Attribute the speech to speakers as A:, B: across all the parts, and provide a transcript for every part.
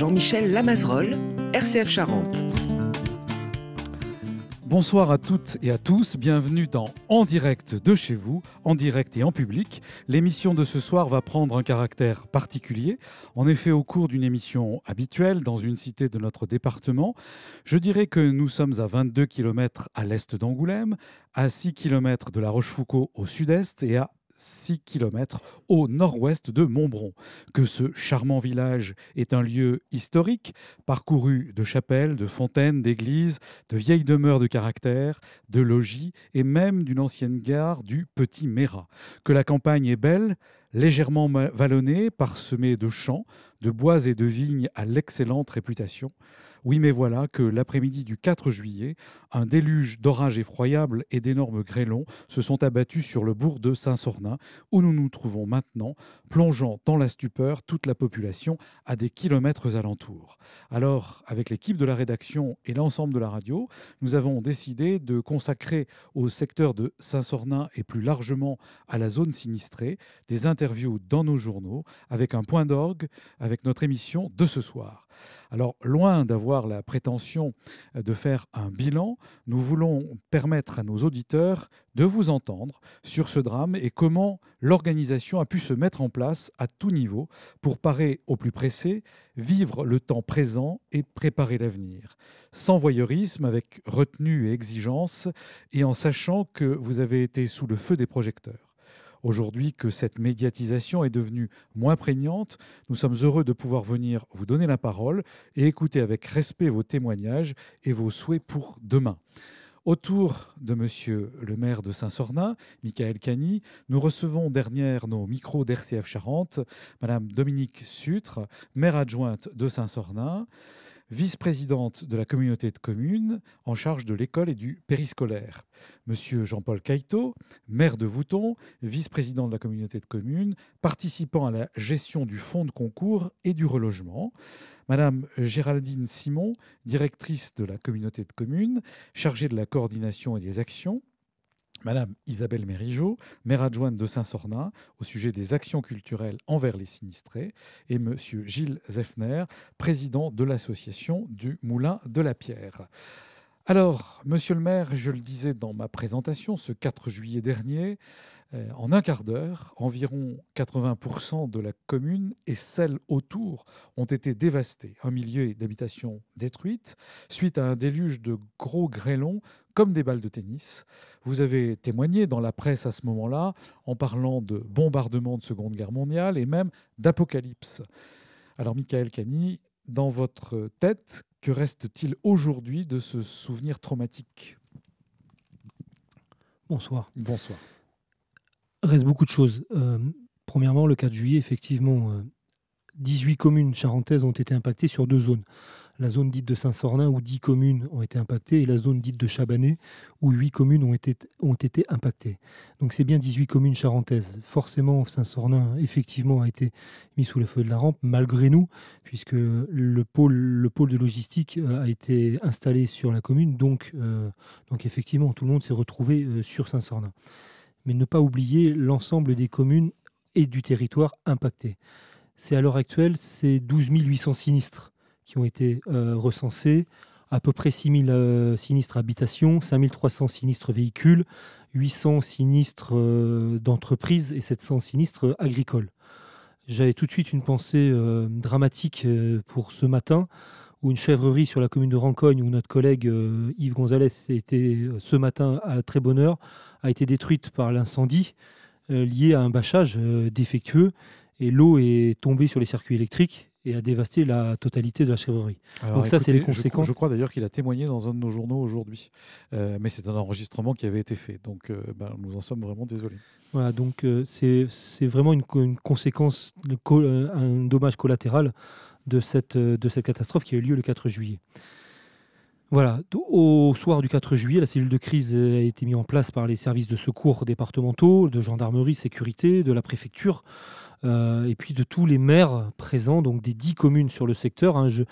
A: Jean-Michel Lamazerolle,
B: RCF Charente.
C: Bonsoir à toutes et à tous, bienvenue dans En direct de chez vous, en direct et en public. L'émission de ce soir va prendre un caractère particulier. En effet, au cours d'une émission habituelle dans une cité de notre département, je dirais que nous sommes à 22 km à l'est d'Angoulême, à 6 km de la Rochefoucauld au sud-est et à 6 km au nord-ouest de Montbron. Que ce charmant village est un lieu historique, parcouru de chapelles, de fontaines, d'églises, de vieilles demeures de caractère, de logis et même d'une ancienne gare du Petit Méra. Que la campagne est belle, légèrement vallonnée, parsemée de champs, de bois et de vignes à l'excellente réputation. Oui, mais voilà que l'après-midi du 4 juillet, un déluge d'orages effroyables et d'énormes grêlons se sont abattus sur le bourg de Saint-Sornin, où nous nous trouvons maintenant, plongeant dans la stupeur toute la population à des kilomètres alentour. Alors, avec l'équipe de la rédaction et l'ensemble de la radio, nous avons décidé de consacrer au secteur de Saint-Sornin et plus largement à la zone sinistrée des interviews dans nos journaux avec un point d'orgue avec notre émission de ce soir. Alors, loin d'avoir la prétention euh, de faire un bilan, nous voulons permettre à nos auditeurs de vous entendre sur ce drame et comment l'organisation a pu se mettre en place à tout niveau pour parer au plus pressé, vivre le temps présent et préparer l'avenir. Sans voyeurisme, avec retenue et exigence, et en sachant que vous avez été sous le feu des projecteurs. Aujourd'hui que cette médiatisation est devenue moins prégnante, nous sommes heureux de pouvoir venir vous donner la parole et écouter avec respect vos témoignages et vos souhaits pour demain. Autour de Monsieur le maire de Saint-Sornin, Michael Cagny, nous recevons dernière nos micros d'RCF Charente, Madame Dominique Sutre, maire adjointe de Saint-Sornin, vice-présidente de la communauté de communes en charge de l'école et du périscolaire. Monsieur Jean-Paul Caïto, maire de Vouton, vice-président de la communauté de communes, participant à la gestion du fonds de concours et du relogement. Madame Géraldine Simon, directrice de la communauté de communes, chargée de la coordination et des actions. Madame Isabelle Mérigeau, maire adjointe de Saint-Sornin, au sujet des actions culturelles envers les sinistrés, et Monsieur Gilles Zeffner, président de l'association du Moulin de la Pierre. Alors, monsieur le maire, je le disais dans ma présentation, ce 4 juillet dernier, euh, en un quart d'heure, environ 80% de la commune et celles autour ont été dévastées. Un milieu d'habitations détruites suite à un déluge de gros grêlons comme des balles de tennis. Vous avez témoigné dans la presse à ce moment-là en parlant de bombardement de Seconde Guerre mondiale et même d'apocalypse. Alors, Michael Cagny, dans votre tête, que reste-t-il aujourd'hui de ce souvenir traumatique Bonsoir. Bonsoir.
A: Reste beaucoup de choses. Euh, premièrement, le 4 juillet, effectivement, 18 euh, communes charentaises ont été impactées sur deux zones la zone dite de Saint-Sornin, où 10 communes ont été impactées, et la zone dite de Chabanais, où 8 communes ont été, impactées. Donc c'est bien 18 communes charentaises. Forcément, Saint-Sornin, effectivement, a été mis sous le feu de la rampe, malgré nous, puisque le pôle, de logistique euh, a été installé sur la commune. Donc, euh, effectivement, tout le monde s'est retrouvé euh, sur Saint-Sornin. Mais ne pas oublier l'ensemble des communes et du territoire impacté. C'est à l'heure actuelle, c'est 12 800 sinistres qui ont été euh, recensés, à peu près 6000 euh, sinistres habitations, 5300 sinistres véhicules, 800 sinistres euh, d'entreprises et 700 sinistres agricoles. J'avais tout de suite une pensée dramatique pour ce matin, où une chèvrerie sur la commune de Rancogne, où notre collègue Yves Gonzalez était ce matin à très bonne heure, a été détruite par l'incendie lié à un bâchage défectueux et l'eau est tombée sur les circuits électriques et a dévasté la totalité de la chèvrerie. Alors, Donc ça, c'est les conséquences. Je,
C: crois d'ailleurs qu'il a témoigné dans un de nos journaux aujourd'hui, euh, mais c'est un enregistrement qui avait été fait. Donc euh, ben, nous en sommes vraiment désolés.
A: Voilà, donc euh, c'est vraiment une, une conséquence, un dommage collatéral de cette, de cette catastrophe qui a eu lieu le 4 juillet. Voilà, au soir du 4 juillet, la cellule de crise a été mise en place par les services de secours départementaux, de gendarmerie, sécurité, de la préfecture, euh, et puis de tous les maires présents, donc des dix communes sur le secteur. Hein, je,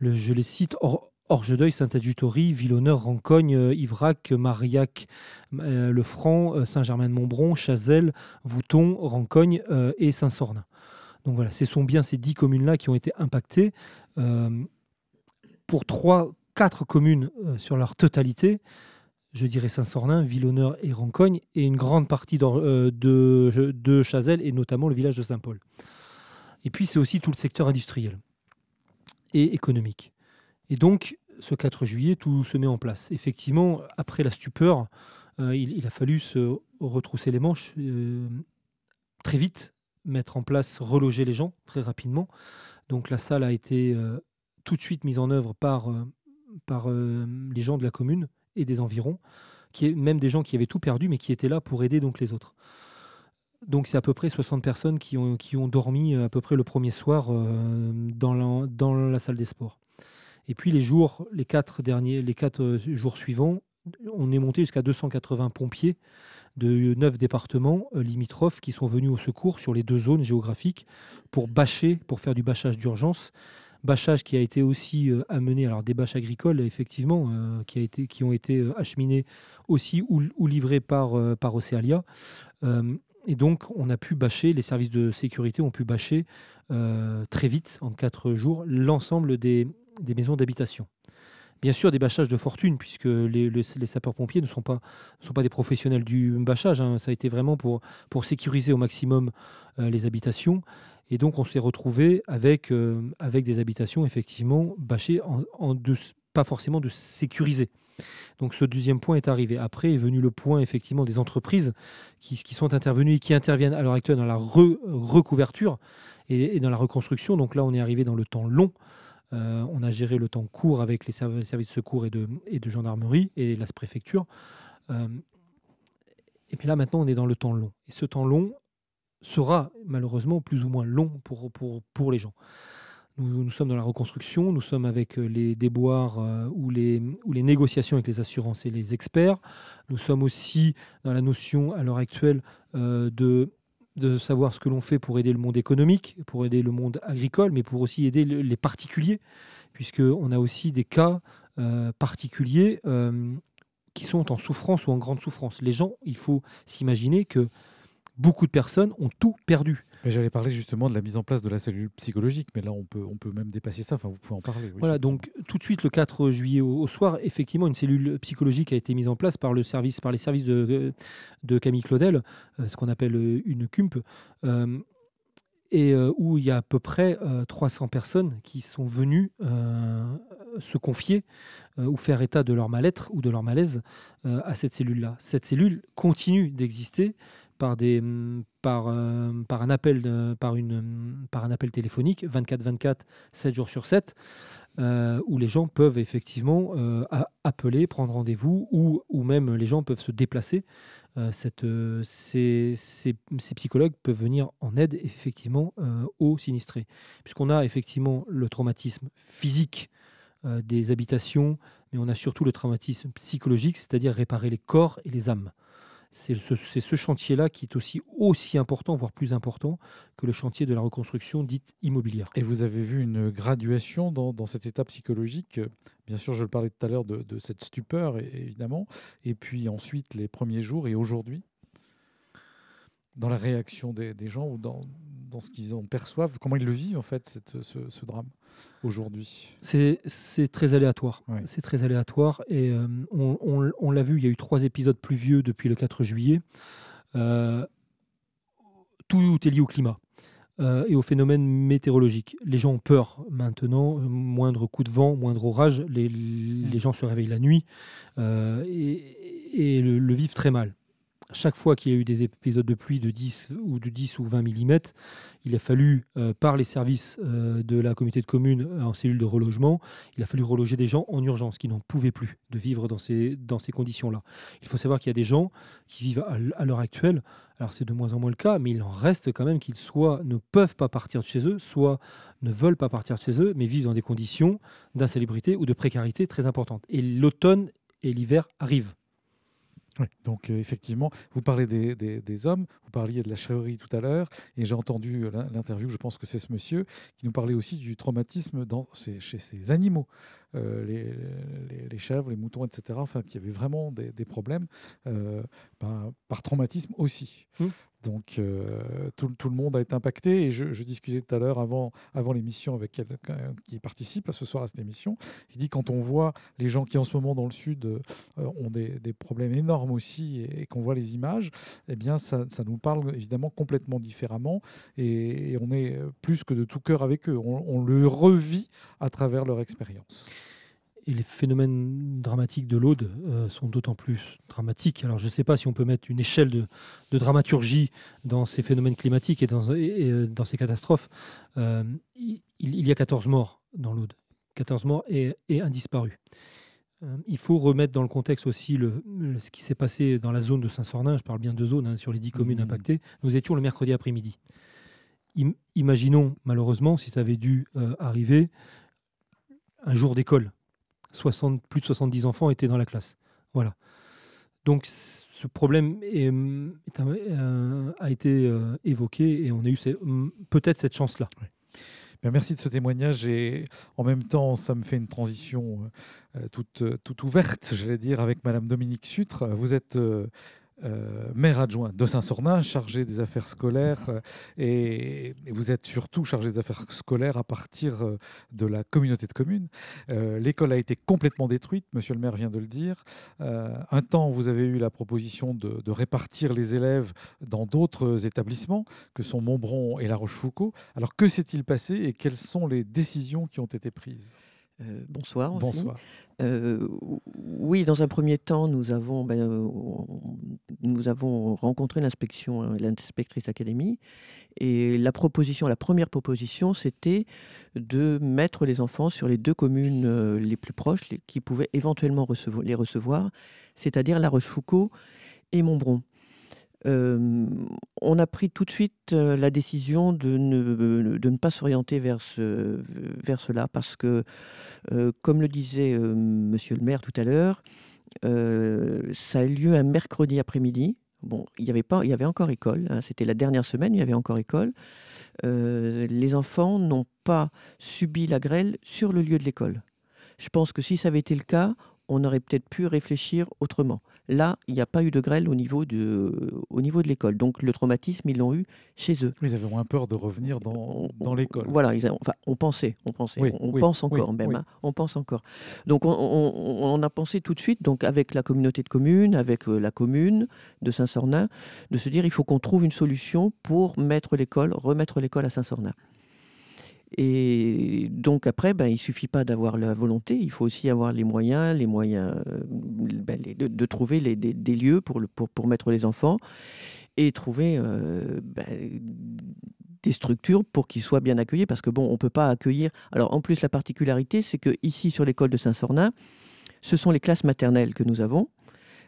A: les cite. Orgedeuil, Saint-Adjutori, Villonneur, Rancogne, Ivrac, euh, Marillac, euh, Le Franc, Saint-Germain-de-Montbron, Chazelle, Vouton, Rancogne et Saint-Sornin. Donc voilà, ce sont bien ces dix communes-là qui ont été impactées. pour trois, quatre communes sur leur totalité, je dirais Saint-Sornin, Villonneur et Rancogne, et une grande partie euh, de, de, Chazelle, et notamment le village de Saint-Paul. Et puis, c'est aussi tout le secteur industriel et économique. Et donc, ce 4 juillet, tout se met en place. Effectivement, après la stupeur, euh, il, a fallu se retrousser les manches euh, très vite, mettre en place, reloger les gens très rapidement. Donc la salle a été tout de suite mise en œuvre par les gens de la commune et des environs, qui est même des gens qui avaient tout perdu, mais qui étaient là pour aider donc les autres. Donc c'est à peu près 60 personnes qui ont, qui ont dormi euh, à peu près le premier soir euh, dans, la, dans la salle des sports. Et puis les jours, les quatre derniers, les quatre euh, jours suivants, on est monté jusqu'à 280 pompiers de neuf départements limitrophes qui sont venus au secours sur les deux zones géographiques pour bâcher, pour faire du bâchage d'urgence bâchage qui a été aussi euh, amené, alors des bâches agricoles effectivement, euh, qui, a été, qui ont été euh, acheminées aussi ou, livrées par, par et donc on a pu bâcher, les services de sécurité ont pu bâcher très vite, en quatre jours, l'ensemble des, maisons d'habitation bien sûr des bâchages de fortune, puisque les, sapeurs-pompiers ne sont pas, sont pas des professionnels du bâchage. Hein. Ça a été vraiment pour, pour sécuriser au maximum les habitations. Et donc, on s'est retrouvé avec, euh, avec des habitations effectivement bâchées, en, pas forcément de sécurisées. Donc, ce deuxième point est arrivé. Après est venu le point effectivement des entreprises qui, qui sont intervenues et qui interviennent à l'heure actuelle dans la recouverture et, dans la reconstruction. Donc là, on est arrivé dans le temps long. Euh, on a géré le temps court avec les services de secours et de, et de gendarmerie et la préfecture. Euh, et mais là, maintenant, on est dans le temps long. Et ce temps long, sera malheureusement plus ou moins long pour, pour, pour les gens. Nous, nous, sommes dans la reconstruction, nous sommes avec euh, les déboires euh, ou, les, ou les négociations avec les assurances et les experts. Nous sommes aussi dans la notion à l'heure actuelle euh, de, de savoir ce que l'on fait pour aider le monde économique, pour aider le monde agricole, mais pour aussi aider les particuliers, puisqu'on a aussi des cas particuliers qui sont en souffrance ou en grande souffrance. Les gens, il faut s'imaginer que beaucoup de personnes ont tout perdu.
C: J'allais parler justement de la mise en place de la cellule psychologique, mais là on peut, on peut même dépasser ça, enfin vous pouvez en parler. voilà, donc
A: tout de suite le 4 juillet au, soir, effectivement une cellule psychologique a été mise en place par, le service, par les services de, Camille Claudel, euh, ce qu'on appelle euh, une CUMP. Euh, et où il y a à peu près 300 personnes qui sont venues se confier ou faire état de leur mal-être ou de leur malaise à cette cellule-là. Cette cellule continue d'exister par, des, mm, par, euh, par, un, appel, par, une, mm, par un appel téléphonique 24-24, 7 jours sur 7, euh, où les gens peuvent effectivement euh, appeler, prendre rendez-vous, ou, ou, même les gens peuvent se déplacer. ces, ces, psychologues peuvent venir en aide effectivement aux sinistrés. Puisqu'on a effectivement le traumatisme physique des habitations, mais on a surtout le traumatisme psychologique, c'est-à-dire réparer les corps et les âmes c'est ce, chantier-là qui est aussi, aussi important, voire plus important, que le
C: chantier de la reconstruction dite immobilière. Et vous avez vu une graduation dans, dans cette étape psychologique Bien sûr, je le parlais tout à l'heure de, cette stupeur, évidemment. Et puis ensuite, les premiers jours et aujourd'hui, dans la réaction des, gens ou dans, ce qu'ils en perçoivent, comment ils le vivent en fait, ce drame aujourd'hui C'est
A: très aléatoire. C'est très aléatoire. Et euh, on, l'a vu, il y a eu trois épisodes pluvieux depuis le 4 juillet. Euh, tout est lié au climat. Euh, et au phénomène météorologique. Les gens ont peur maintenant, moindre coup de vent, moindre orage, les, les gens se réveillent la nuit et, et le, le, vivent très mal chaque fois qu'il y a eu des épisodes de pluie de 10 ou de 10 ou 20 mm, il a fallu, euh, par les services euh, de la communauté de communes euh, en cellule de relogement, il a fallu reloger des gens en urgence qui n'en pouvaient plus de vivre dans ces, dans ces conditions-là. Il faut savoir qu'il y a des gens qui vivent à l'heure actuelle, alors c'est de moins en moins le cas, mais il en reste quand même qu'ils soient ne peuvent pas partir de chez eux, soit ne veulent pas partir de chez eux, mais vivent dans des conditions d'insalubrité
C: ou de précarité très importantes. Et l'automne et l'hiver arrivent donc euh, effectivement, vous parlez des, hommes, vous parliez de la chirurgie tout à l'heure, et j'ai entendu euh, l'interview, je pense que c'est ce monsieur, qui nous parlait aussi du traumatisme chez ces animaux. Euh, les, les, chèvres, les moutons, etc., enfin, qu'il y avait vraiment des, problèmes euh, ben, par traumatisme aussi. Mmh. Donc euh, tout, le monde a été impacté et je, discutais tout à l'heure avant, l'émission avec quelqu'un qui participe ce soir à cette émission. Il dit quand on voit les gens qui en ce moment dans le sud ont des, problèmes énormes aussi et, qu'on voit les images, eh bien ça, nous parle évidemment complètement différemment et, on est plus que de tout cœur avec eux. On, on le revit à travers leur expérience
A: et les phénomènes dramatiques de l'Aude euh, sont d'autant plus dramatiques. Alors je ne sais pas si on peut mettre une échelle de, dramaturgie dans ces phénomènes climatiques et dans, euh, ces catastrophes. Euh, il, y a 14 morts dans l'Aude, 14 morts et, un disparu. il faut remettre dans le contexte aussi ce qui s'est passé dans la zone de Saint-Sornin, je parle bien de zone, hein, sur les 10 communes mmh. impactées. Nous étions le mercredi après-midi. Imaginons, malheureusement, si ça avait dû arriver, un jour d'école 60, plus de 70 enfants étaient dans la classe. Voilà. Donc ce problème euh, a été euh, évoqué et on a eu
C: peut-être cette chance-là. Merci de ce témoignage et en même temps, ça me fait une transition euh, toute, toute ouverte, j'allais dire, avec Madame Dominique Sutre. Vous êtes euh, maire adjoint de Saint-Sornin, chargé des affaires scolaires, euh, et, vous êtes surtout chargé des affaires scolaires à partir euh, de la communauté de communes. L'école a été complètement détruite, monsieur le maire vient de le dire. un temps, vous avez eu la proposition de, de répartir les élèves dans d'autres établissements, que sont Montbron et La Rochefoucauld. Alors que s'est-il passé et quelles sont les décisions qui ont été prises euh, bonsoir. Euh, oui, dans un premier temps, nous avons, ben, euh,
B: rencontré l'inspection, hein, l'inspectrice académie, et la proposition, la première proposition, c'était de mettre les enfants sur les deux communes les plus proches, qui pouvaient éventuellement les recevoir, c'est-à-dire La Rochefoucauld et Montbron on a pris tout de suite la décision de ne, pas s'orienter vers, cela parce que, comme le disait Monsieur le maire tout à l'heure, ça a eu lieu un mercredi après-midi. Bon, il y avait pas, il y avait encore école. Hein, c'était la dernière semaine, il y avait encore école. les enfants n'ont pas subi la grêle sur le lieu de l'école. Je pense que si ça avait été le cas, on aurait peut-être pu réfléchir autrement. Là, il n'y a pas eu de grêle au niveau de, au niveau de l'école. Donc le traumatisme, ils l'ont eu chez eux. Ils avaient moins peur de revenir dans, l'école. Voilà, on pensait, on pensait, on, pense encore même, hein. on pense encore. Donc on, a pensé tout de suite, donc avec la communauté de communes, avec euh, la commune de Saint-Sornin, de se dire il faut qu'on trouve une solution pour mettre l'école, remettre l'école à Saint-Sornin. Et donc après, ben, il ne suffit pas d'avoir la volonté, il faut aussi avoir les moyens, les moyens euh, ben, de, trouver des, lieux pour, pour, pour, mettre les enfants et trouver euh, ben, des structures pour qu'ils soient bien accueillis, parce que bon, on ne peut pas accueillir. Alors en plus, la particularité, c'est que ici sur l'école de Saint-Sornin, ce sont les classes maternelles que nous avons.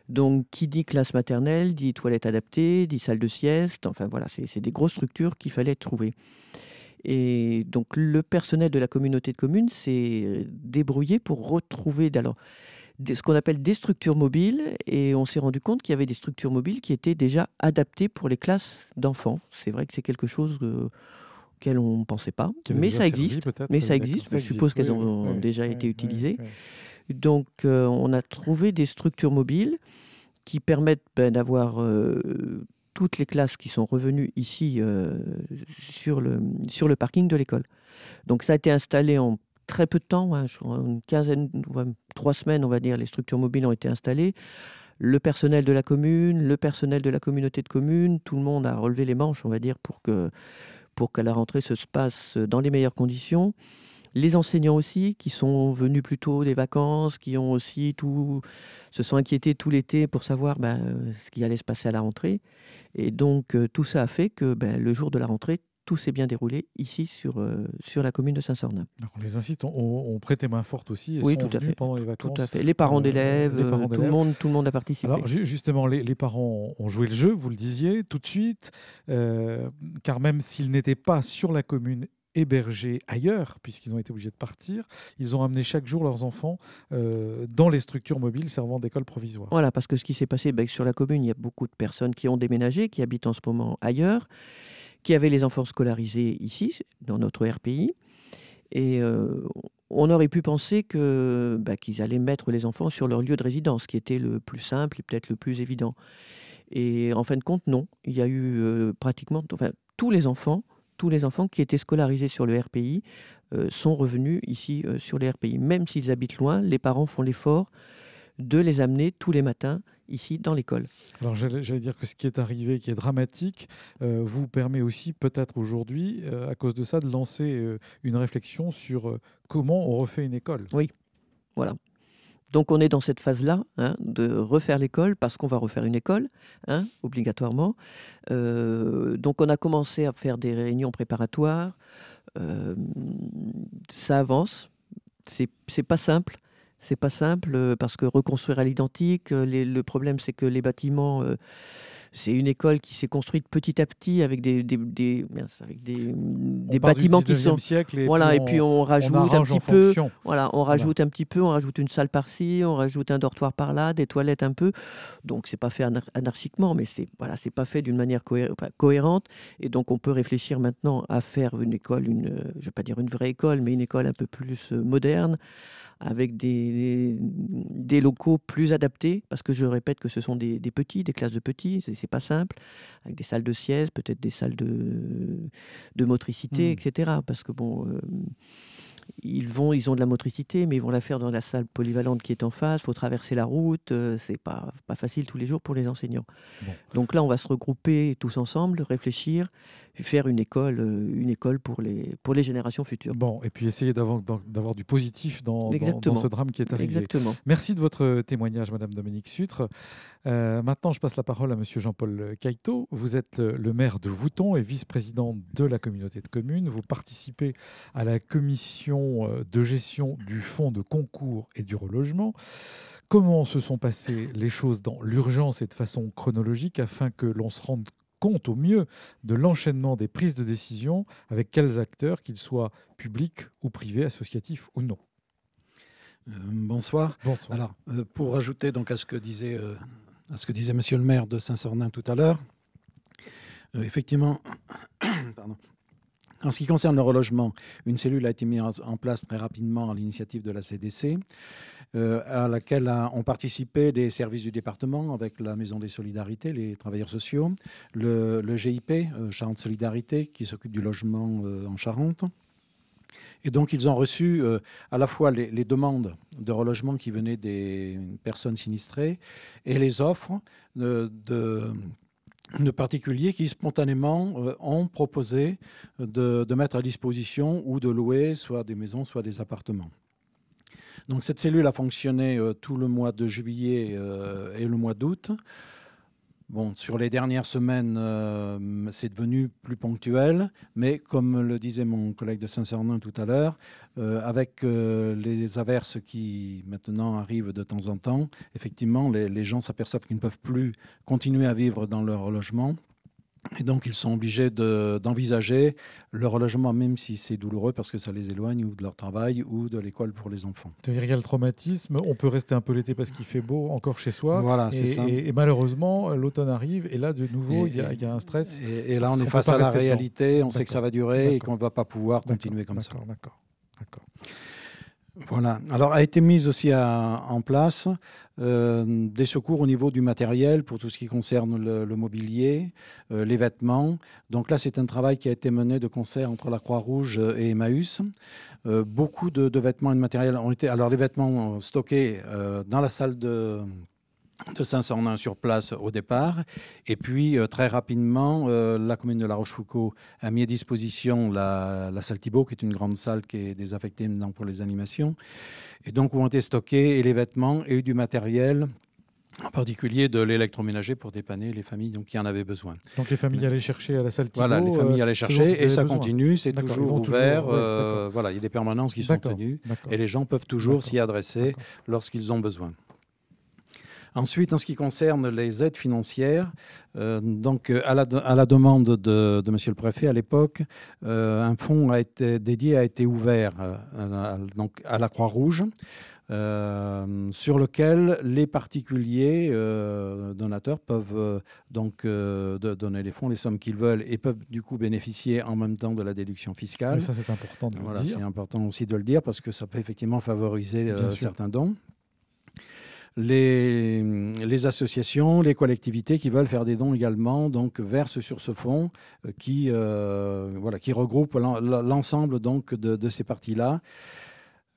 B: Donc, qui dit classe maternelle, dit toilette adaptée, dit salle de sieste. Enfin, voilà, c'est des grosses structures qu'il fallait trouver. Et donc le personnel de la communauté de communes s'est euh, débrouillé pour retrouver alors, ce qu'on appelle des structures mobiles. Et on s'est rendu compte qu'il y avait des structures mobiles qui étaient déjà adaptées pour les classes d'enfants. C'est vrai que c'est quelque chose... Euh, auquel on ne pensait pas, mais ça, existe, mais euh, ça existe. Je suppose qu'elles ont déjà été utilisées. Donc, on a trouvé des structures mobiles qui permettent ben, d'avoir toutes les classes qui sont revenues ici euh, sur, le, sur le parking de l'école. Donc ça a été installé en très peu de temps, hein, une quinzaine, trois semaines, on va dire, les structures mobiles ont été installées. Le personnel de la commune, le personnel de la communauté de communes, tout le monde a relevé les manches, on va dire, pour que, pour que la rentrée se passe dans les meilleures conditions les enseignants aussi, qui sont venus plus tôt des vacances, qui ont aussi tout, se sont inquiétés tout l'été pour savoir ben, ce qui allait se passer à la rentrée. Et donc, euh, tout ça a fait que ben, le jour de la rentrée, tout s'est bien déroulé ici sur, euh, sur la commune de Saint-Sornin.
C: les incites ont prêté main forte aussi oui, tout à fait. pendant les vacances. Tout à fait. Les parents euh, d'élèves, tout, le monde, tout le monde a participé. Alors justement, les, les, parents ont joué le jeu, vous le disiez, tout de suite, car même s'ils n'étaient pas sur la commune hébergés ailleurs, puisqu'ils ont été obligés de partir. Ils ont amené chaque jour leurs enfants euh, dans les structures mobiles servant d'école provisoire.
B: Voilà, parce que ce qui s'est passé ben, sur la commune, il y a beaucoup de personnes qui ont déménagé, qui habitent en ce moment ailleurs, qui avaient les enfants scolarisés ici, dans notre RPI. Et euh, on aurait pu penser que ben, qu'ils allaient mettre les enfants sur leur lieu de résidence, qui était le plus simple et peut-être le plus évident. Et en fin de compte, non. Il y a eu euh, pratiquement, tous les enfants tous les enfants qui étaient scolarisés sur le RPI euh, sont revenus ici euh, sur le RPI. Même s'ils habitent loin, les parents font l'effort de les amener tous les matins ici dans l'école. Alors j'allais
C: dire que ce qui est arrivé, qui est dramatique, euh, vous permet aussi peut-être aujourd'hui, à cause de ça, de lancer une réflexion sur comment on refait une école. Oui, voilà. Donc on est dans cette phase-là
B: hein, de refaire l'école parce qu'on va refaire une école hein, obligatoirement. Euh, donc on a commencé à faire des réunions préparatoires. Euh, ça avance. C'est pas simple. C'est pas simple euh, parce que reconstruire à l'identique. Le problème c'est que les bâtiments c'est une école qui s'est construite petit à petit avec des, des, bâtiments qui sont. voilà, et puis on rajoute un petit peu. Voilà, on rajoute un petit peu, on rajoute une salle par-ci, on rajoute un dortoir par-là, des toilettes un peu. Donc c'est pas fait anarchiquement, mais c'est voilà, c'est pas fait d'une manière cohérente. Et donc on peut réfléchir maintenant à faire une école, une, je vais pas dire une vraie école, mais une école un peu plus euh, moderne avec des, des, locaux plus adaptés, parce que je répète que ce sont des, des petits, des classes de petits, c'est pas simple, avec des salles de sieste, peut-être des salles de, de motricité, mm. etc. Parce que bon, euh, ils vont, ils ont de la motricité, mais ils vont la faire dans la salle polyvalente qui est en face. Il faut traverser la route, euh, c'est pas pas facile tous les jours pour les enseignants. Donc là, on va se regrouper tous ensemble, réfléchir, faire une école, euh, une
C: école pour, les, pour les générations futures. Bon, et puis essayer d'avoir du positif dans, dans, ce drame qui est arrivé. Exactement. Merci de votre témoignage, Madame Dominique Sutre. Euh, maintenant, je passe la parole à Monsieur Jean-Paul Caïto. Vous êtes le maire de Vouton et vice-président de la communauté de communes. Vous participez à la commission euh, de gestion du fonds de concours et du relogement comment se sont passées les choses dans l'urgence et de façon chronologique afin que l'on se rende compte au mieux de l'enchaînement des prises de décision avec quels acteurs, qu'ils soient publics ou privés, associatifs ou non. Euh,
D: bonsoir. bonsoir. Alors, euh, pour rajouter donc à ce que disait M. Euh,
C: à ce que disait Monsieur le maire
D: de Saint-Sornin tout à l'heure, effectivement, pardon, en ce qui concerne le relogement, une cellule a été mise en place très rapidement à l'initiative de la CDC, euh, à laquelle ont participé des services du département avec la Maison des Solidarités, les travailleurs sociaux, le, GIP, euh, Charente Solidarité, qui s'occupe du logement euh, en Charente. Et donc, ils ont reçu à la fois les, demandes de relogement qui venaient des personnes sinistrées et les offres de de particuliers qui spontanément euh, ont proposé de, mettre à disposition ou de louer soit des maisons, soit des appartements. Donc cette cellule a fonctionné euh, tout le mois de juillet euh, et le mois d'août sur les dernières semaines, euh, c'est devenu plus ponctuel, mais comme le disait mon collègue de saint sernin tout à l'heure, euh, avec euh, les averses qui maintenant arrivent de temps en temps, effectivement, les gens s'aperçoivent qu'ils ne peuvent plus continuer à vivre dans leur logement et donc, ils sont obligés d'envisager leur logement, même si c'est douloureux parce que ça les éloigne ou de leur travail ou de l'école pour les enfants.
C: cest à y a le traumatisme, on peut rester un peu l'été parce qu'il fait beau encore chez soi. Voilà, c'est ça. Et, malheureusement, l'automne arrive et là, de nouveau, il y, a un stress. Et, là, on, est face à la réalité, on sait que ça va durer et
D: qu'on ne va pas pouvoir continuer comme ça. D'accord, d'accord. Voilà. Alors a été mise aussi en place euh, des secours au niveau du matériel pour tout ce qui concerne le, mobilier, euh, les vêtements. Donc là, c'est un travail qui a été mené de concert entre la Croix-Rouge euh, et Emmaüs. beaucoup de, de, vêtements et de matériel ont été. Alors les vêtements stockés dans la salle de de 500 sur place au départ. Et puis, euh, très rapidement, euh, la commune de La Rochefoucauld a mis à disposition la, salle Thibault, qui est une grande salle qui est désaffectée maintenant pour les animations. Et donc, où ont été stockés et les vêtements et du matériel en particulier de l'électroménager pour dépanner les familles donc, qui en avaient besoin. Donc les familles allaient chercher à la salle Thibault. Voilà, les euh, familles allaient chercher et ça continue, c'est toujours ouvert. voilà, il y a des permanences qui sont tenues et les gens peuvent toujours s'y adresser lorsqu'ils ont besoin. Ensuite, en ce qui concerne les aides financières, euh, donc à la, demande de, Monsieur le Préfet à l'époque, euh, un fonds a été dédié a été ouvert euh, à, donc à la Croix-Rouge. sur lequel les particuliers donateurs peuvent donc donner les fonds, les sommes qu'ils veulent et peuvent du coup bénéficier en même temps de la déduction fiscale. ça c'est important de dire. C'est important aussi de le dire parce que ça peut effectivement favoriser certains dons les, associations, les collectivités qui veulent faire des dons également, donc versent sur ce fonds euh, qui, euh, voilà, qui regroupe l'ensemble donc de, ces parties-là.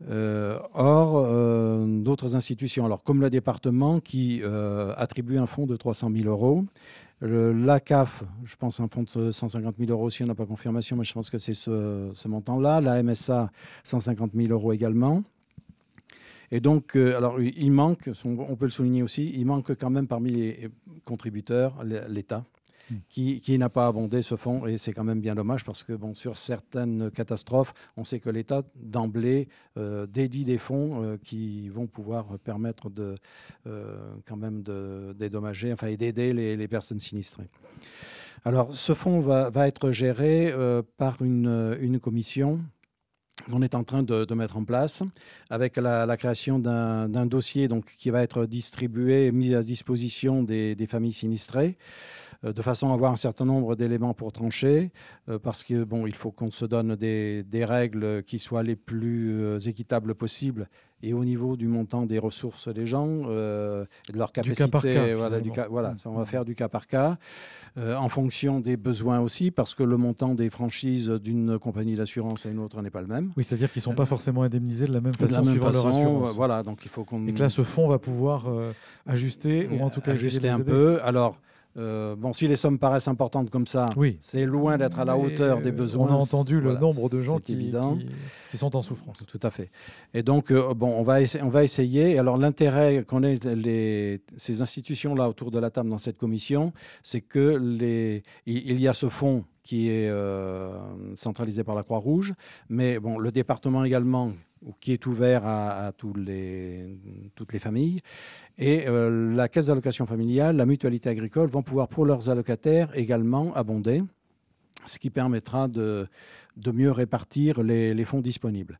D: Euh, or, d'autres institutions, alors comme le département qui attribue un fonds de 300 000 euros, la CAF, je pense un fonds de 150 000 euros aussi, on n'a pas confirmation, mais je pense que c'est ce, ce montant-là. La MSA, 150 000 euros également. Et donc, euh, alors, il manque, on peut le souligner aussi, il manque quand même parmi les contributeurs l'État hmm. qui, n'a pas abondé ce fonds. Et c'est quand même bien dommage parce que bon, sur certaines catastrophes, on sait que l'État, d'emblée, euh, dédie des fonds euh, qui vont pouvoir permettre de, quand même de dédommager enfin, et d'aider les, personnes sinistrées. Alors, ce fonds va, être géré par une commission qu'on est en train de, mettre en place avec la, création d'un dossier donc, qui va être distribué et mis à disposition des familles sinistrées. Euh, de façon à avoir un certain nombre d'éléments pour trancher, euh, parce que bon, il faut qu'on se donne des, règles qui soient les plus euh, équitables possibles. Et au niveau du montant des ressources des gens, et de leur capacité, du cas voilà, on va mmh. faire du cas par cas, en fonction des besoins aussi, parce que le montant des franchises d'une compagnie d'assurance à une autre n'est pas le même.
C: Oui, c'est-à-dire qu'ils ne sont pas forcément indemnisés de la même façon
D: Voilà, donc il faut qu'on. Et là, ce fonds
C: va pouvoir ajuster ou en tout cas ajuster un peu.
D: Alors. Euh, bon, si les sommes paraissent importantes comme ça, c'est loin d'être à la hauteur des besoins. On a entendu le nombre de gens qui, Qui, sont en souffrance. Tout à fait. Et donc, euh, bon, on va, on va essayer. Alors, l'intérêt qu'on ait ces institutions-là autour de la table dans cette commission, c'est que les, il y a ce fonds qui est euh, centralisé par la Croix-Rouge, mais bon, le département également qui est ouvert à, tous les, toutes les familles. Et euh, la caisse d'allocation familiale, la mutualité agricole vont pouvoir pour leurs allocataires également abonder, ce qui permettra de, de mieux répartir les, fonds disponibles.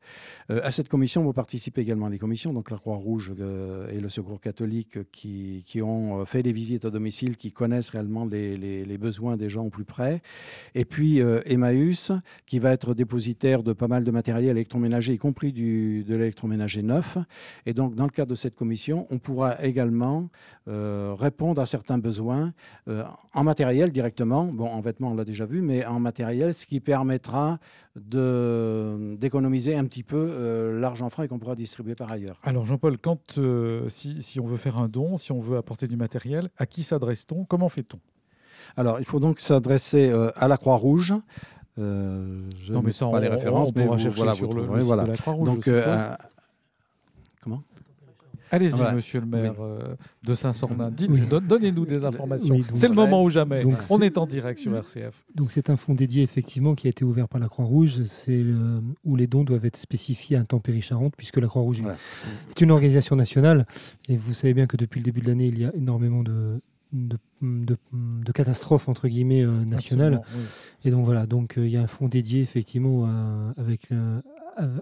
D: Euh, à cette commission vont participer également des commissions, donc la Croix-Rouge euh, et le Secours catholique qui, qui, ont euh, fait des visites à domicile, qui connaissent réellement les, besoins des gens au plus près. Et puis Emmaüs qui va être dépositaire de pas mal de matériel électroménager, y compris du, de l'électroménager neuf. Et donc dans le cadre de cette commission, on pourra également répondre à certains besoins en matériel directement, bon en vêtements on l'a déjà vu, mais en matériel, ce qui permettra de d'économiser un petit peu euh, l'argent frais qu'on pourra distribuer par ailleurs. Alors
C: Jean-Paul, quand euh, si, si on veut faire un don, si on veut apporter du matériel, à qui s'adresse-t-on Comment fait-on
D: alors, il faut donc s'adresser euh, à la Croix-Rouge. je non, mais pas les références, mais voilà, sur vous le, la Croix-Rouge. Donc, comment
C: Allez-y, monsieur le maire euh, de Saint-Sornin. Donnez-nous des euh, informations. c'est le moment ou jamais. On est... en direct sur RCF.
A: Donc, c'est un fonds dédié, effectivement, qui a été ouvert par la Croix-Rouge. C'est où les dons doivent être spécifiés à intempéries Charente, puisque la Croix-Rouge est une organisation nationale. Et vous savez bien que depuis le début de l'année, il y a énormément de, catastrophes entre guillemets euh, nationales. Et donc voilà, donc il y a un fonds dédié effectivement avec,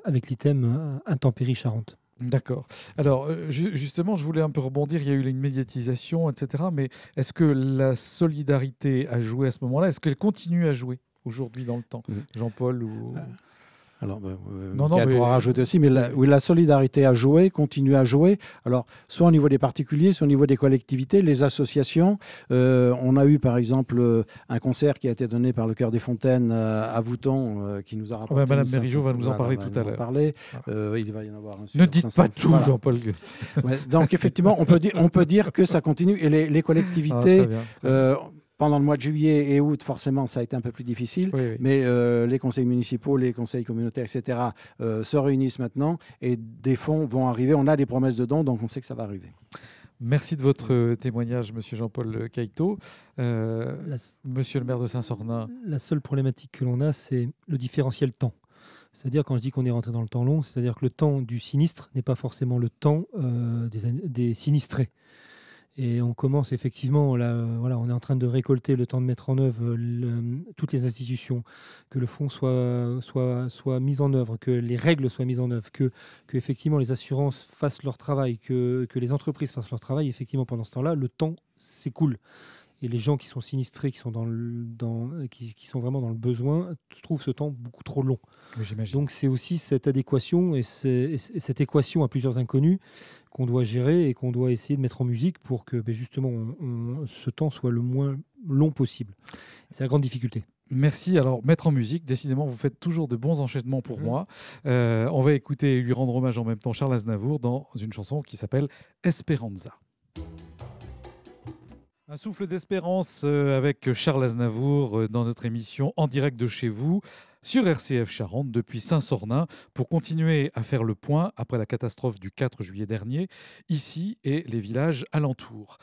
A: avec l'item Intempérie Charente. D'accord.
C: Alors, euh, justement, je voulais un peu rebondir. Il y a eu une médiatisation, etc. Mais est-ce que la solidarité a joué à ce moment-là Est-ce qu'elle continue à jouer aujourd'hui dans le temps, mmh. Jean-Paul ou... Euh,
D: alors, ben, euh, non, rajouter aussi, mais la, oui, la solidarité a joué, continue à jouer. Alors, soit au niveau des particuliers, soit au niveau des collectivités, les associations. Euh, on a eu, par exemple, euh, un concert qui a été donné par le Cœur des Fontaines à Vouton, qui nous a ah ben, rapporté. Madame Mérigeau va nous en parler tout à l'heure. il va y en avoir un. Ne dites pas tout, Jean-Paul. ouais, donc, effectivement, on peut, dire, on peut dire que ça continue et les, les ah, collectivités pendant le mois de juillet et août, forcément, ça a été un peu plus difficile. Mais euh, les conseils municipaux, les conseils communautaires, etc., euh, se réunissent maintenant et des fonds vont arriver. On a des promesses de dons, donc on sait que ça va arriver.
C: Merci de votre témoignage, Monsieur Jean-Paul Caïto. Euh, monsieur le maire de Saint-Sornin.
A: La seule problématique que l'on a, c'est le différentiel temps. C'est-à-dire, quand je dis qu'on est rentré dans le temps long, c'est-à-dire que le temps du sinistre n'est pas forcément le temps des sinistrés. Et on commence effectivement, là, voilà, on est en train de récolter le temps de mettre en œuvre euh, toutes les institutions, que le fonds soit, soit, soit mis en œuvre, que les règles soient mises en œuvre, que, que effectivement les assurances fassent leur travail, que, que les entreprises fassent leur travail. Effectivement, pendant ce temps-là, le temps s'écoule. Et les gens qui sont sinistrés, qui sont, dans, le, dans qui, qui, sont vraiment dans le besoin, trouvent ce temps beaucoup trop long. Donc c'est aussi cette adéquation et, et cette équation à plusieurs inconnus qu'on doit gérer et qu'on doit essayer de mettre en musique pour que ben, justement ce temps soit le
C: moins long possible. C'est la grande difficulté. Merci. Alors, mettre en musique, décidément, vous faites toujours de bons enchaînements pour mhm. moi. Euh, on va écouter et lui rendre hommage en même temps Charles Aznavour dans une chanson qui s'appelle Esperanza. Un souffle d'espérance euh, avec Charles Aznavour euh, dans notre émission en direct de chez vous sur RCF Charente depuis Saint-Sornin pour continuer à faire le point après la catastrophe du 4 juillet dernier, ici et les villages alentours.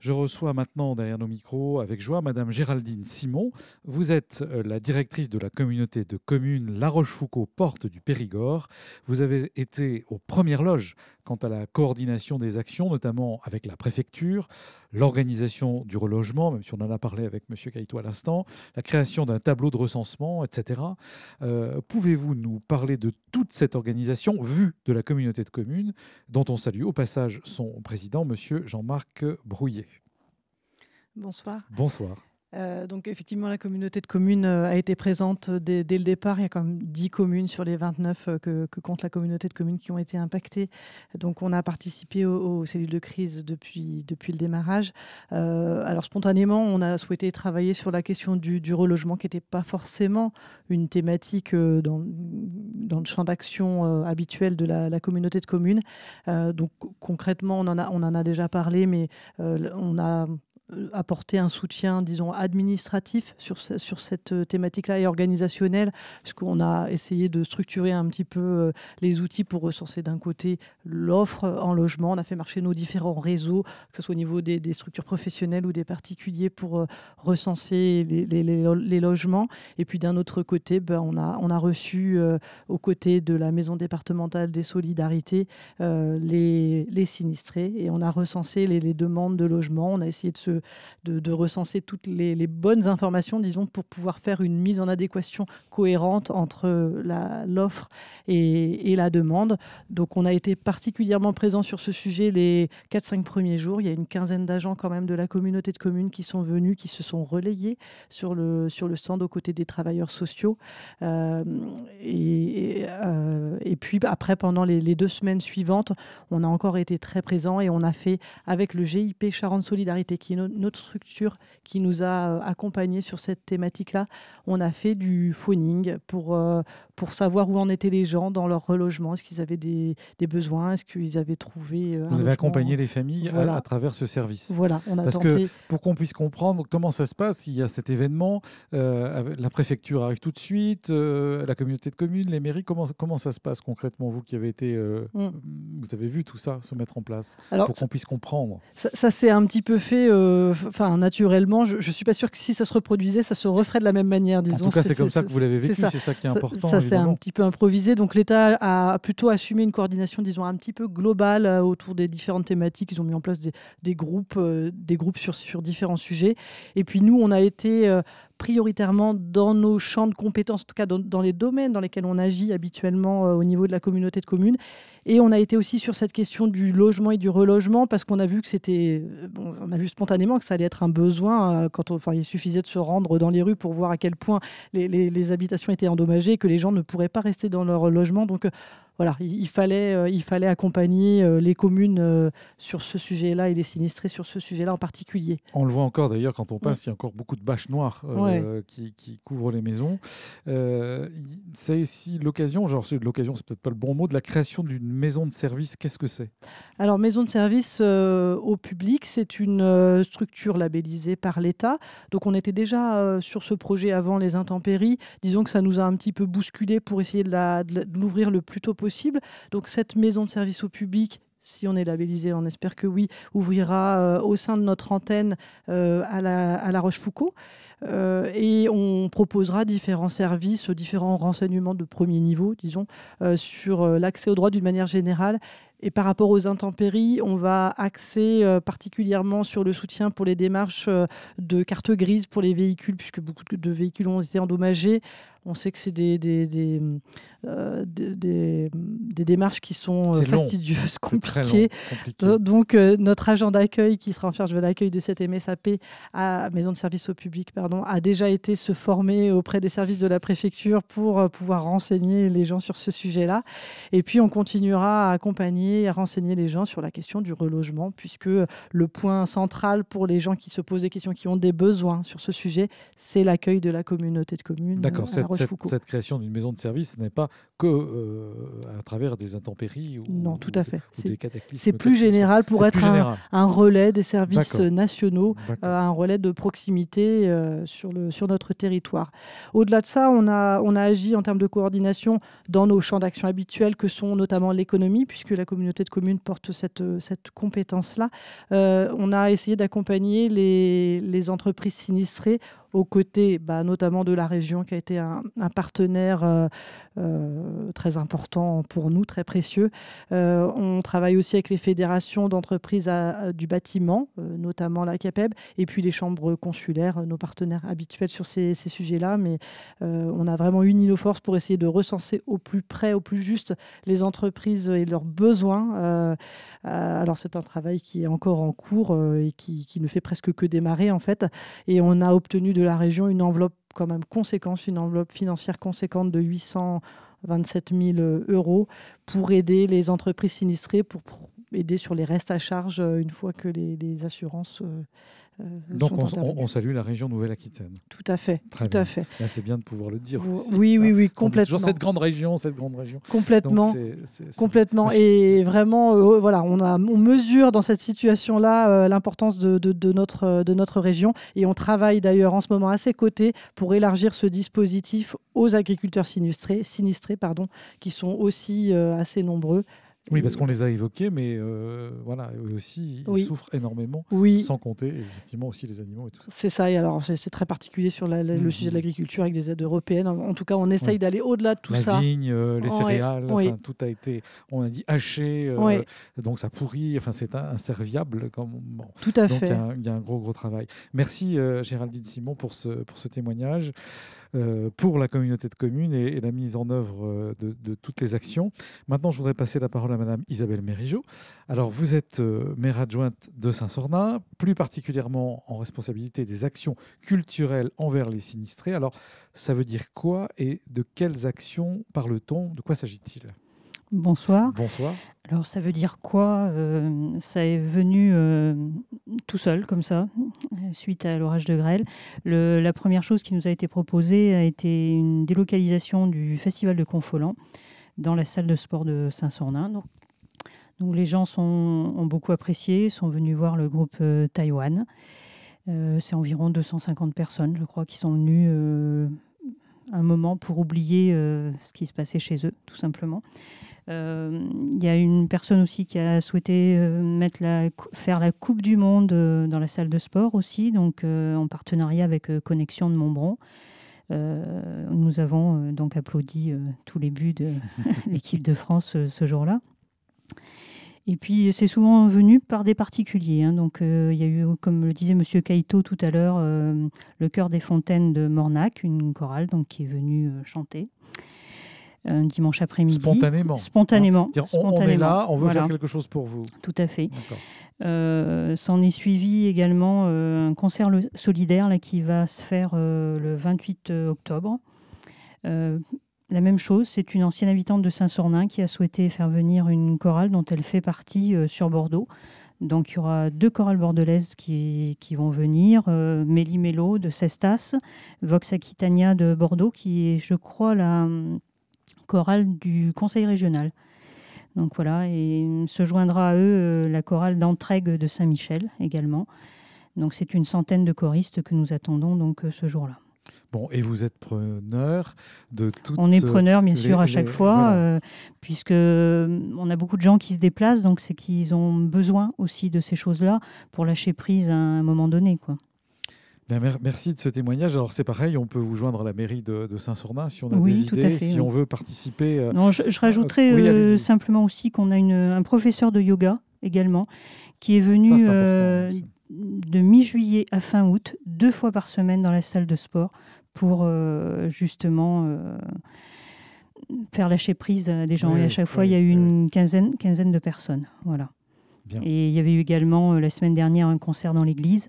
C: Je reçois maintenant derrière nos micros avec joie Madame Géraldine Simon. Vous êtes euh, la directrice de la communauté de communes La Rochefoucauld, porte du Périgord. Vous avez été aux premières loges quant à la coordination des actions, notamment avec la préfecture, l'organisation du relogement, même si on en a parlé avec M. Caïto à l'instant, la création d'un tableau de recensement, etc. Euh, pouvez-vous nous parler de toute cette organisation vue de la communauté de communes, dont on salue au passage son président, M. Jean-Marc Brouillet Bonsoir. Bonsoir.
E: Euh, donc effectivement, la communauté de communes euh, a été présente dès, le départ. Il y a quand même 10 communes sur les 29 euh, que, que, compte la communauté de communes qui ont été impactées. Donc on a participé aux, cellules de crise depuis, depuis le démarrage. alors spontanément, on a souhaité travailler sur la question du, relogement qui n'était pas forcément une thématique dans, le champ d'action habituel de la, communauté de communes. donc concrètement, on en, a, on en a déjà parlé, mais on a euh, apporter un soutien, disons, administratif sur, sur cette euh, thématique-là et organisationnel, puisqu'on a essayé de structurer un petit peu euh, les outils pour recenser d'un côté l'offre en logement, on a fait marcher nos différents réseaux, que ce soit au niveau des, structures professionnelles ou des particuliers, pour recenser les, logements. Et puis d'un autre côté, ben, on, a, on a reçu, aux côtés de la Maison départementale des solidarités, les, sinistrés, et on a recensé les, les demandes de logement, on a essayé de se de, recenser toutes les, bonnes informations, disons, pour pouvoir faire une mise en adéquation cohérente entre euh, l'offre et, la demande. Donc on a été particulièrement présent sur ce sujet les 4-5 premiers jours. Il y a une quinzaine d'agents quand même de la communauté de communes qui sont venus, qui se sont relayés sur le, sur le stand aux côtés des travailleurs sociaux. Euh, euh, et, puis après, pendant les, deux semaines suivantes, on a encore été très présent et on a fait avec le GIP Charente Solidarité, qui notre structure qui nous a euh, accompagnés sur cette thématique-là, on a fait du phoning pour, euh, pour savoir où en étaient les gens dans leur relogement. Est-ce qu'ils avaient des, besoins Est-ce qu'ils avaient trouvé. Euh, vous avez accompagné les familles à, travers ce service. Voilà, on a tenté... que
C: pour qu'on puisse comprendre comment ça se passe, il y a cet événement, la préfecture arrive tout de suite, la communauté de communes, les mairies, comment, comment ça se passe concrètement, vous qui avez été. Mm. Vous avez vu tout ça se mettre en place pour qu'on puisse comprendre.
E: Ça, ça s'est un petit peu fait enfin, naturellement, je, ne suis pas sûr que si ça se reproduisait, ça se referait de la même manière, disons. En tout cas, c'est comme ça que vous l'avez vécu, c'est ça. qui est important. Ça, c'est un petit peu improvisé. Donc, l'État a plutôt assumé une coordination, disons, un petit peu globale euh, autour des différentes thématiques. Ils ont mis en place des, groupes, des groupes euh, sur, différents sujets. Et puis, nous, on a été euh, prioritairement dans nos champs de compétences, en tout cas dans, les domaines dans lesquels on agit habituellement au niveau de la communauté de communes. Et on a été aussi sur cette question du logement et du relogement parce qu'on a vu que c'était, on a vu spontanément que ça allait être un besoin euh, quand il suffisait de se rendre dans les rues pour voir à quel point les, habitations étaient endommagées que les gens ne pourraient pas rester dans leur logement. Donc euh, voilà, il, fallait, euh, il fallait accompagner euh, les communes euh, sur ce sujet-là et les sinistrés sur ce sujet-là en particulier.
C: On le voit encore d'ailleurs quand on passe, il y a encore beaucoup de bâches noires qui, couvrent les maisons. c'est ici l'occasion, genre c'est l'occasion, c'est peut-être pas le bon mot, de la création d'une maison de service. Qu'est-ce que c'est
E: Alors maison de service au public, c'est une structure labellisée par l'État. Donc on était déjà sur ce projet avant les intempéries. Disons que ça nous a un petit peu bousculé pour essayer de l'ouvrir le plus tôt possible donc cette maison de service au public si on est labellisé, on espère que oui, ouvrira euh, au sein de notre antenne euh, à la, Rochefoucauld. Euh, et on proposera différents services, différents renseignements de premier niveau, disons, sur l'accès aux droits d'une manière générale et par rapport aux intempéries, on va axer euh, particulièrement sur le soutien pour les démarches euh, de carte grise pour les véhicules, puisque beaucoup de véhicules ont été endommagés. On sait que c'est des des, des, euh, démarches qui sont fastidieuses, compliquées. Donc, notre agent d'accueil qui sera en charge de l'accueil de cette MSAP à Maison de service au public pardon, a déjà été se former auprès des services de la préfecture pour pouvoir renseigner les gens sur ce sujet-là. Et puis, on continuera à accompagner et à renseigner les gens sur la question du relogement, puisque le point central pour les gens qui se posent des questions, qui ont des besoins sur ce sujet, c'est l'accueil de la communauté de communes. D'accord, cette,
C: création d'une maison de service n'est pas que euh, à travers des intempéries ou, non, tout à fait. C'est plus général pour être un, relais des services
E: nationaux, euh, un relais de proximité euh, sur, le, sur notre territoire. Au-delà de ça, on a, on a agi en termes de coordination dans nos champs d'action habituels que sont notamment l'économie, puisque la communauté de communes porte cette, euh, cette compétence-là. Euh, on a essayé d'accompagner les, les entreprises sinistrées aux côtés bah, notamment de la région qui a été un, partenaire euh, euh, très important pour nous, très précieux. Euh, on travaille aussi avec les fédérations d'entreprises du bâtiment, notamment la CAPEB, et puis les chambres consulaires, nos partenaires habituels sur ces, sujets-là. Mais on a vraiment uni nos forces pour essayer de recenser au plus près, au plus juste, les entreprises et leurs besoins. alors c'est un travail qui est encore en cours et qui, qui ne fait presque que démarrer en fait. Et on a obtenu la région une enveloppe quand même conséquente, une enveloppe financière conséquente de 827 000 euros pour aider les entreprises sinistrées, pour aider sur les restes à charge euh, une fois que les, les assurances euh, euh, Donc on,
C: salue la région Nouvelle-Aquitaine. Tout à fait, tout à fait. c'est bien de pouvoir le dire. Oui, oui, oui, complètement. Toujours cette grande région, cette grande région. Complètement, complètement.
E: Et vraiment, euh, oh, voilà, on mesure dans cette situation-là euh, l'importance de, notre de notre région et on travaille d'ailleurs en ce moment à ses côtés pour élargir ce dispositif aux agriculteurs sinistrés, sinistrés pardon, qui sont aussi assez nombreux
C: oui, parce qu'on les a évoqués, mais euh, voilà, eux aussi, ils souffrent énormément, sans compter effectivement aussi les animaux et tout ça. C'est
E: ça, et alors c'est très particulier sur la, le mhm. sujet de l'agriculture avec des aides européennes. En, tout cas, on essaye d'aller au-delà de tout ça. La vigne, euh, les céréales,
C: tout a été, on a dit haché, euh, donc ça pourrit, enfin c'est inserviable. Comme, bon. Tout à donc, fait. il y, a un gros, gros travail. Merci Géraldine Simon pour ce, pour ce témoignage. Euh, pour la communauté de communes et, la mise en œuvre euh, de, toutes les actions. Maintenant, je voudrais passer la parole à Madame Isabelle Mérigeau. Alors, vous êtes euh, maire adjointe de Saint-Sornin, plus particulièrement en responsabilité des actions culturelles envers les sinistrés. Alors, ça veut dire quoi et de quelles actions parle-t-on De quoi s'agit-il
F: Bonsoir. Bonsoir. Alors ça veut dire quoi euh, Ça est venu euh, tout seul comme ça, suite à l'orage de grêle. la première chose qui nous a été proposée a été une délocalisation du festival de Confolan dans la salle de sport de Saint-Sornin. Donc, donc, les gens sont, ont beaucoup apprécié, sont venus voir le groupe euh, Taïwan. C'est environ 250 personnes, je crois, qui sont venues un moment pour oublier ce qui se passait chez eux, tout simplement. Euh, il y a une personne aussi qui a souhaité euh, mettre faire la Coupe du Monde euh, dans la salle de sport aussi, donc en partenariat avec Connexion de Montbron. nous avons donc applaudi tous les buts de l'équipe de France ce jour-là. Et puis c'est souvent venu par des particuliers. Hein, donc il y a eu, comme le disait Monsieur Kaito tout à l'heure, le chœur des fontaines de Mornac, une chorale donc qui est venue chanter un dimanche après-midi. Spontanément. Hein on, est là, on veut faire quelque chose pour vous. Tout à fait. Euh, s'en est suivi également euh, un concert solidaire là, qui va se faire euh, le 28 octobre. la même chose, c'est une ancienne habitante de Saint-Sornin qui a souhaité faire venir une chorale dont elle fait partie sur Bordeaux. Donc il y aura deux chorales bordelaises qui, vont venir, euh, Méli Mélo de Cestas, Vox Aquitania de Bordeaux, qui est, je crois, la, chorale du Conseil régional. Donc voilà, et se joindra à eux euh, la chorale d'Entraigue de Saint-Michel également. Donc c'est une centaine de choristes que nous attendons donc euh, ce jour-là.
C: Bon, et vous êtes preneur de tout. On est preneur, bien sûr, à chaque fois,
F: euh, puisque on a beaucoup de gens qui se déplacent, donc c'est qu'ils ont besoin aussi de ces choses-là pour lâcher prise à un moment donné, quoi.
C: Ben, merci de ce témoignage. Alors c'est pareil, on peut vous joindre à la mairie de, Saint-Sornin si on a des idées, si on veut participer. Euh, je, je rajouterais euh,
F: simplement aussi qu'on a un professeur de yoga également qui est venu euh, de mi-juillet à fin août, deux fois par semaine dans la salle de sport pour justement faire lâcher prise des gens. et à chaque fois, il y a eu une quinzaine, quinzaine de personnes. Voilà. Et il y avait eu également la semaine dernière un concert dans l'église.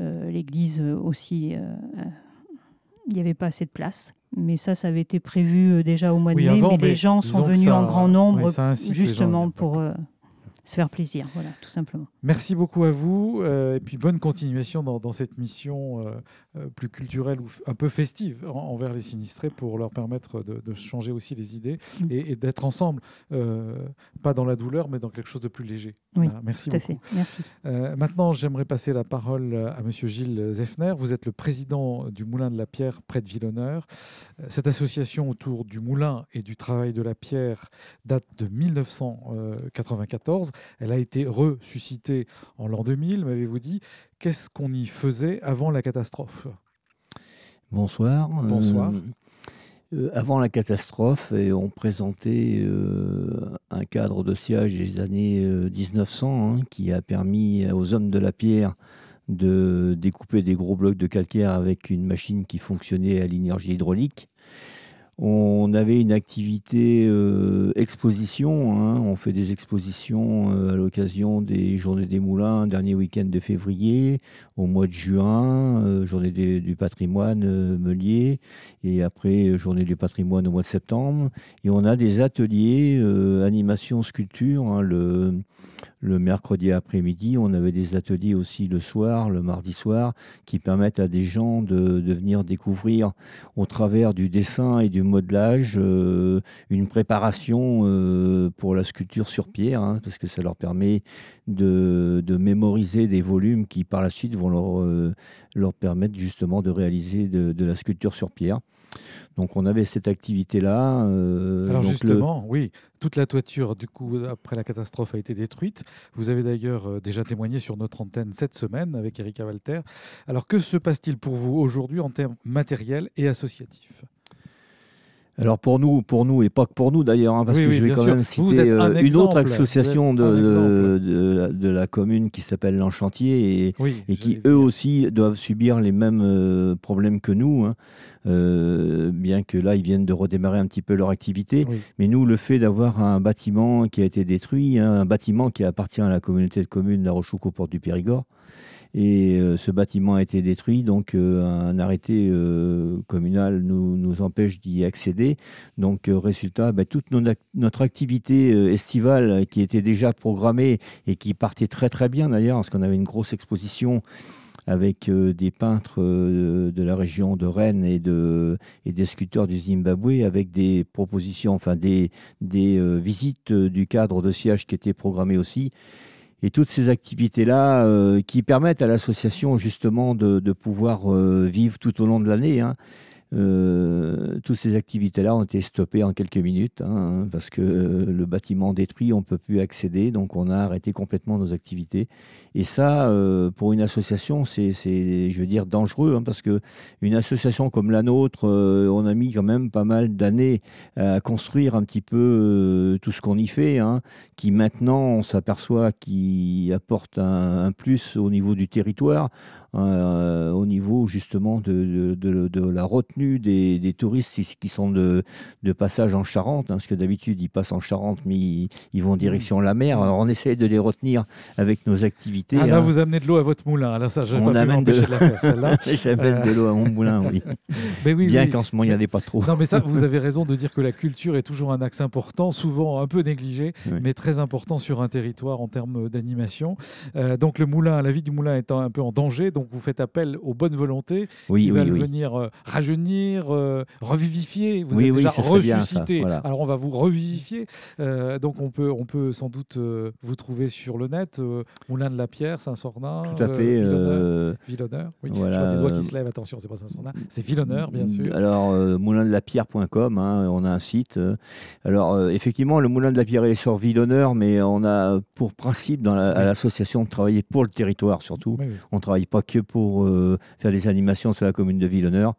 F: Euh, l'église euh, aussi, euh, il n'y avait pas assez de place. Mais ça, ça avait été prévu déjà au mois de mai, mais, les gens sont venus en grand nombre justement pour se faire plaisir, voilà, tout simplement.
C: Merci beaucoup à vous, et puis bonne continuation dans, cette mission plus culturelle ou un peu festive envers les sinistrés pour leur permettre de, changer aussi les idées mm. et d'être ensemble, pas dans la douleur, mais dans quelque chose de plus léger. Oui, merci beaucoup. Merci. Euh, maintenant, j'aimerais passer la parole à Monsieur Gilles Zeffner. Vous êtes le président du Moulin de la Pierre près de Villeneuve. Cette association autour du moulin et du travail de la pierre date de 1994. Elle a été ressuscitée en l'an 2000, m'avez-vous dit. Qu'est-ce qu'on y faisait avant la catastrophe
G: Bonsoir. Euh, Bonsoir. Euh, avant la catastrophe et on présentait euh, un cadre de siège des années 1900 euh, hein, qui a permis aux hommes de la pierre de découper des gros blocs de calcaire avec une machine qui fonctionnait à l'énergie hydraulique. On avait une activité euh, exposition. Hein. On fait des expositions euh, à l'occasion des Journées des Moulins, dernier week-end de février, au mois de juin, euh, Journée du patrimoine Meulier, et après Journée du patrimoine au mois de septembre. Et on a des ateliers, animation, sculpture. Hein, le, le mercredi après-midi. On avait des ateliers aussi le soir, le mardi soir, qui permettent à des gens de, venir découvrir au travers du dessin et du modelage euh, une préparation euh, pour la sculpture sur pierre, hein, parce que ça leur permet de, mémoriser des volumes qui par la suite vont leur, euh, permettre justement de réaliser de la sculpture sur pierre. Donc on avait cette activité-là. Euh, Alors justement,
C: oui, toute la toiture, du coup, après la catastrophe a été détruite. Vous avez d'ailleurs euh, déjà témoigné sur notre antenne cette semaine avec Erika Walter. Alors que se passe-t-il pour vous aujourd'hui en termes matériels et associatifs
G: alors pour nous, pour nous et pas que pour nous d'ailleurs, hein, parce que je vais quand même citer euh, une autre association de, la commune qui s'appelle L'Enchantier et, qui eux aussi doivent subir les mêmes euh, problèmes que nous, hein. euh, bien que là ils viennent de redémarrer un petit peu leur activité. Mais nous, le fait d'avoir un bâtiment qui a été détruit, hein, un bâtiment qui appartient à la communauté de communes La au port du Périgord, et euh, ce bâtiment a été détruit, donc euh, un arrêté euh, communal nous, empêche d'y accéder. Donc résultat, ben, toute notre activité estivale qui était déjà programmée et qui partait très très bien d'ailleurs, parce qu'on avait une grosse exposition avec des peintres de la région de Rennes et, de, et des sculpteurs du Zimbabwe, avec des propositions, enfin des, des visites du cadre de siège qui étaient programmées aussi et toutes ces activités-là euh, qui permettent à l'association justement de, pouvoir euh, vivre tout au long de l'année. Hein. Euh, toutes ces activités-là ont été stoppées en quelques minutes hein, parce que euh, le bâtiment détruit, on ne peut plus accéder, donc on a arrêté complètement nos activités. Et ça, euh, pour une association, c'est, je veux dire, dangereux hein, parce que une association comme la nôtre, on a mis quand même pas mal d'années à construire un petit peu tout ce qu'on y fait, hein, qui maintenant, on s'aperçoit, qui apporte un, plus au niveau du territoire euh, au niveau justement de, de, de la retenue des, des, touristes qui sont de, de passage en Charente, hein, parce que d'habitude ils passent en Charente mais ils, vont en mm. direction la mer. Alors on essaye de les retenir avec nos activités. Ah là, hein. vous
C: amenez de l'eau à votre moulin. Alors ça, on pas amène de... la faire celle-là. J'amène de l'eau à mon moulin, oui. oui Bien qu'en ce moment il n'y en ait pas trop. Non mais ça, vous avez raison de dire que la culture est toujours un axe important, souvent un peu négligé, mais très important sur un territoire en termes d'animation. Euh, donc le moulin, la vie du moulin est un peu en danger. Donc donc vous faites appel aux bonnes volontés oui, qui veulent venir euh, rajeunir, euh, revivifier. Vous êtes déjà ressuscité. Alors on va vous revivifier. Euh, donc on peut, on peut sans doute vous trouver sur le net. Moulin de la Pierre, Saint-Sornin. Tout à Villonneur. oui. Je vois des doigts qui se lèvent. Attention, c'est pas Saint-Sornin.
G: C'est Villonneur, bien mm, sûr. Alors moulin de la Pierre.com, hein, on a un site. Alors effectivement, le moulin de la Pierre est sur Villonneur, mais on a pour principe dans à l'association de travailler pour le territoire surtout. On travaille pas pour euh, faire des animations sur la commune de Villeneuve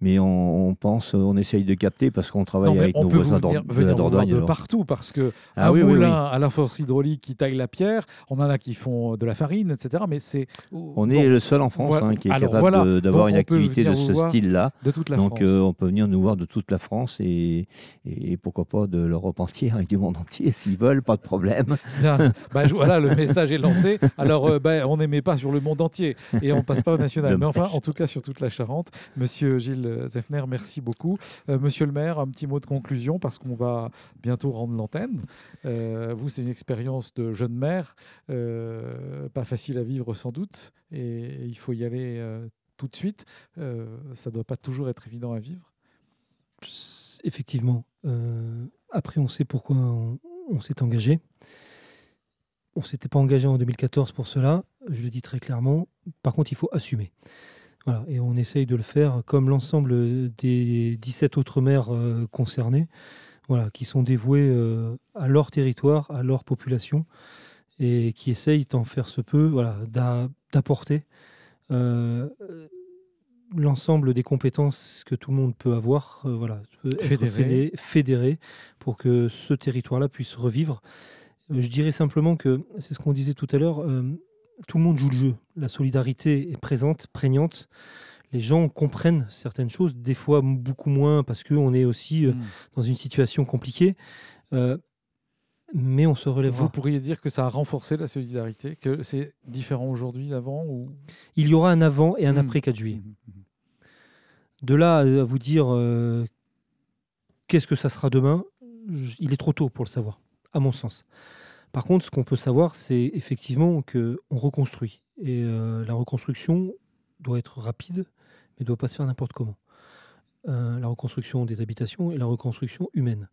G: mais on, pense, on essaye de capter parce qu'on travaille avec nos peut voisins venir, venir de, voir de partout
C: parce que ah, à la force hydraulique qui taille la pierre, on en a qui font de la farine, etc. Mais c'est
G: on est le seul en France hein, qui est capable d'avoir une activité de ce style-là. De toute la donc euh, on peut venir nous voir de toute la France et, pourquoi pas de l'Europe entière et du monde entier s'ils veulent, pas de problème. Bah, voilà, le message est lancé. Alors euh,
C: bah, on n'émet pas sur le monde entier et on passe pas au national. mais enfin, en tout cas sur toute la Charente, Monsieur Gilles Zephner merci beaucoup. Euh, monsieur le maire, un petit mot de conclusion parce qu'on va bientôt rendre l'antenne. Euh, vous, c'est une expérience de jeune maire, euh, pas facile à vivre sans doute, et il faut y aller tout de suite. ça ne doit pas toujours être évident à vivre. Effectivement.
A: après, on sait pourquoi on, on s'est engagé. On ne s'était pas engagé en 2014 pour cela, je le dis très clairement. Par contre, il faut assumer et on essaye de le faire comme l'ensemble des 17 autres maires euh, concernés, voilà, qui sont dévoués euh, à leur territoire, à leur population, et qui essayent tant faire se peut voilà, d'apporter euh, l'ensemble des compétences que tout le monde peut avoir, voilà, être pour que ce territoire-là puisse revivre. Je dirais simplement que, c'est ce qu'on disait tout à l'heure, tout le monde joue le jeu. La solidarité est présente, prégnante. Les gens comprennent certaines choses, des fois beaucoup moins parce qu'on est aussi euh, hmm. dans
C: une situation compliquée. Euh,
A: mais on se relève. Vous
C: pourriez dire que ça a renforcé la solidarité, que c'est différent aujourd'hui d'avant
A: Il y aura un avant et un hmm. après 4 juillet. Hmm, De là euh, à vous dire qu'est-ce que ça sera demain, il est trop tôt pour le savoir, à mon sens. Par contre, ce qu'on peut savoir, c'est effectivement qu'on reconstruit. Et euh, la reconstruction doit être rapide, mais ne doit pas se faire n'importe comment. Euh, la reconstruction des habitations et la reconstruction humaine.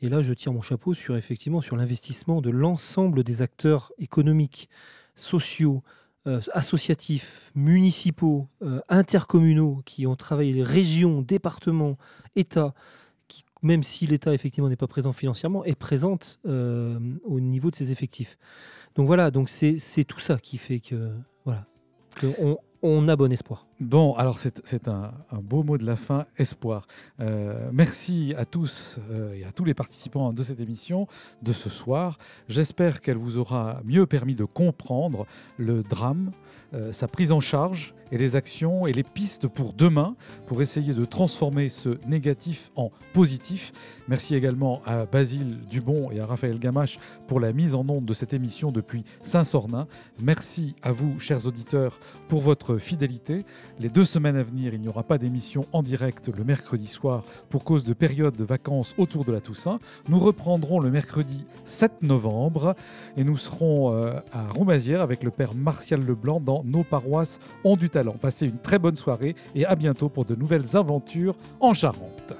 A: Et là, je tire mon chapeau sur effectivement sur l'investissement de l'ensemble des acteurs économiques, sociaux, euh, associatifs, municipaux, intercommunaux qui ont travaillé, les régions, départements, États, même si l'État effectivement n'est pas présent financièrement, est présente euh, au niveau de ses effectifs.
C: Donc voilà, donc c'est tout ça qui fait que voilà, que on a bon espoir. Bon, alors c'est un, beau mot de la fin, espoir. Euh, merci à tous euh, et à tous les participants de cette émission de ce soir. J'espère qu'elle vous aura mieux permis de comprendre le drame, euh, sa prise en charge et les actions et les pistes pour demain, pour essayer de transformer ce négatif en positif. Merci également à Basile Dubon et à Raphaël Gamache pour la mise en onde de cette émission depuis Saint-Sornin. Merci à vous, chers auditeurs, pour votre fidélité. Les deux semaines à venir, il n'y aura pas d'émission en direct le mercredi soir pour cause de période de vacances autour de la Toussaint. Nous reprendrons le mercredi 7 novembre et nous serons euh, à Roumazières avec le père Martial Leblanc dans Nos paroisses ont du talent. Passez une très bonne soirée et à bientôt pour de nouvelles aventures en Charente.